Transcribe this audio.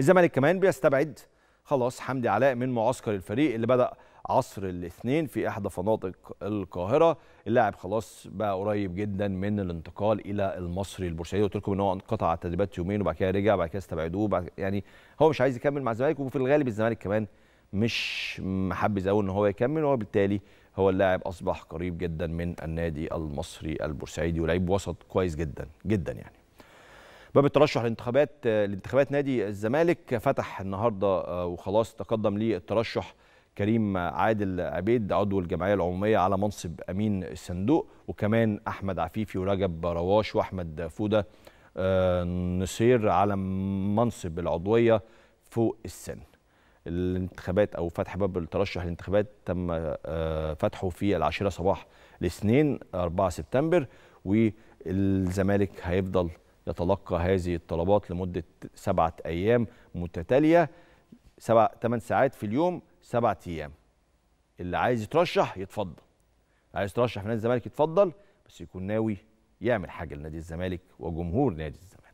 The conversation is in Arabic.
الزمالك كمان بيستبعد خلاص حمدي علاء من معسكر الفريق اللي بدأ عصر الاثنين في احدى فنادق القاهره اللاعب خلاص بقى قريب جدا من الانتقال الى المصري البورسعيدي قلت لكم ان هو انقطع التدريبات يومين وبعد كده رجع وبعد كده استبعدوه يعني هو مش عايز يكمل مع الزمالك وفي الغالب الزمالك كمان مش محبذ قوي ان هو يكمل وبالتالي هو اللاعب اصبح قريب جدا من النادي المصري البورسعيدي ولاعيب وسط كويس جدا جدا يعني باب الترشح للانتخابات لانتخابات نادي الزمالك فتح النهارده آه، وخلاص تقدم للترشح كريم عادل عبيد عضو الجمعيه العموميه على منصب امين الصندوق وكمان احمد عفيفي ورجب رواش واحمد فوده آه، نصير على منصب العضويه فوق السن الانتخابات او فتح باب الترشح للانتخابات تم آه، فتحه في العاشره صباح الاثنين 4 سبتمبر والزمالك هيفضل يتلقى هذه الطلبات لمدة سبعة أيام متتالية سبع ثمان ساعات في اليوم سبعة أيام اللي عايز يترشح يتفضل عايز يترشح في نادي الزمالك يتفضل بس يكون ناوي يعمل حاجة لنادي الزمالك وجمهور نادي الزمالك